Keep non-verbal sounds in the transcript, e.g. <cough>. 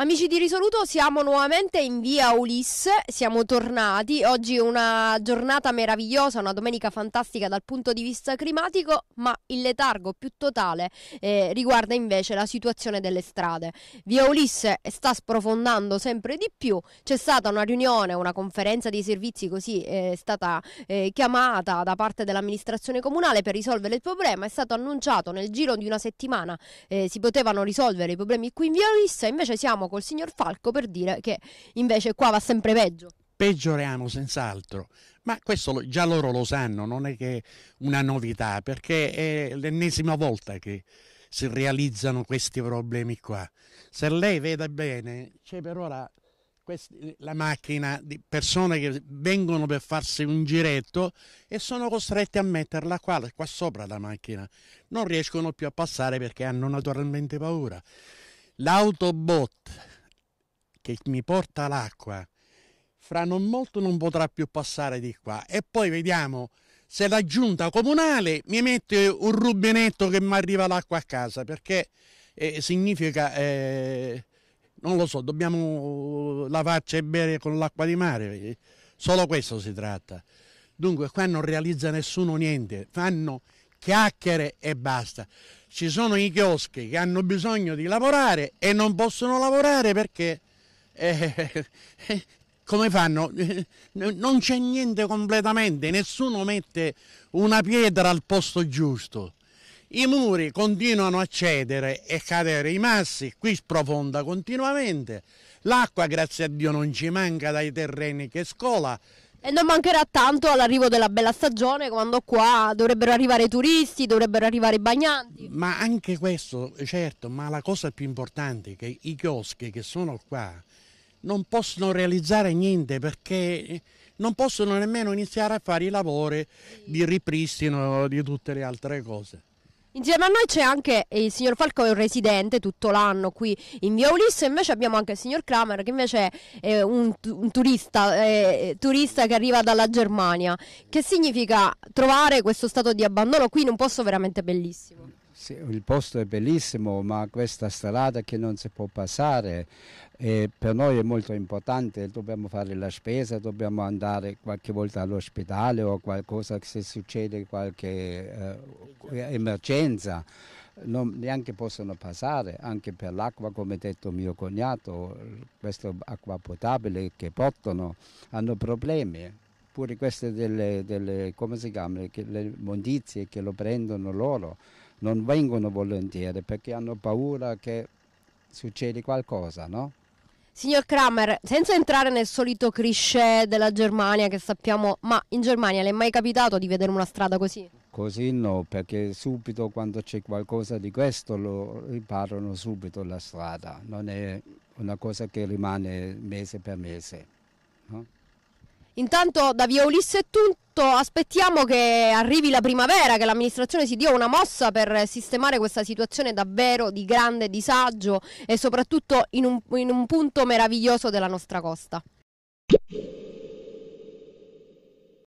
Amici di Risoluto, siamo nuovamente in via Ulisse, siamo tornati. Oggi è una giornata meravigliosa, una domenica fantastica dal punto di vista climatico, ma il letargo più totale eh, riguarda invece la situazione delle strade. Via Ulisse eh, sta sprofondando sempre di più, c'è stata una riunione, una conferenza dei servizi così eh, è stata eh, chiamata da parte dell'amministrazione comunale per risolvere il problema, è stato annunciato nel giro di una settimana eh, si potevano risolvere i problemi qui in via Ulisse, invece siamo col signor Falco per dire che invece qua va sempre peggio. Peggioriamo senz'altro, ma questo già loro lo sanno, non è che una novità, perché è l'ennesima volta che si realizzano questi problemi qua. Se lei vede bene, c'è per ora la macchina di persone che vengono per farsi un giretto e sono costrette a metterla qua, qua sopra la macchina. Non riescono più a passare perché hanno naturalmente paura l'autobot che mi porta l'acqua fra non molto non potrà più passare di qua e poi vediamo se la giunta comunale mi mette un rubinetto che mi arriva l'acqua a casa perché eh, significa eh, non lo so dobbiamo lavarci e bere con l'acqua di mare solo questo si tratta dunque qua non realizza nessuno niente fanno chiacchiere e basta. Ci sono i chioschi che hanno bisogno di lavorare e non possono lavorare perché eh, <laughs> come fanno? <laughs> Non c'è niente completamente, nessuno mette una pietra al posto giusto. I muri continuano a cedere e cadere i massi, qui sprofonda continuamente. L'acqua, grazie a Dio, non ci manca dai terreni che scola, e non mancherà tanto all'arrivo della bella stagione, quando qua dovrebbero arrivare i turisti, dovrebbero arrivare i bagnanti. Ma anche questo, certo, ma la cosa più importante è che i chioschi che sono qua non possono realizzare niente perché non possono nemmeno iniziare a fare i lavori di ripristino di tutte le altre cose. Insieme a noi c'è anche il signor Falco, è un residente tutto l'anno qui in via Ulisse, invece abbiamo anche il signor Kramer che invece è un, un turista, è, turista, che arriva dalla Germania. Che significa trovare questo stato di abbandono qui in un posto veramente bellissimo? Sì, il posto è bellissimo, ma questa strada che non si può passare eh, per noi è molto importante, dobbiamo fare la spesa, dobbiamo andare qualche volta all'ospedale o qualcosa se succede qualche eh, emergenza. Non neanche possono passare, anche per l'acqua, come ha detto mio cognato, questa acqua potabile che portano, hanno problemi oppure queste delle, delle come si chiama, che, le mondizie che lo prendono loro, non vengono volentieri perché hanno paura che succeda qualcosa, no? Signor Kramer, senza entrare nel solito cliché della Germania che sappiamo, ma in Germania le è mai capitato di vedere una strada così? Così no, perché subito quando c'è qualcosa di questo lo riparano subito la strada, non è una cosa che rimane mese per mese. No? Intanto da Via Ulisse è tutto, aspettiamo che arrivi la primavera, che l'amministrazione si dia una mossa per sistemare questa situazione davvero di grande disagio e soprattutto in un, in un punto meraviglioso della nostra costa.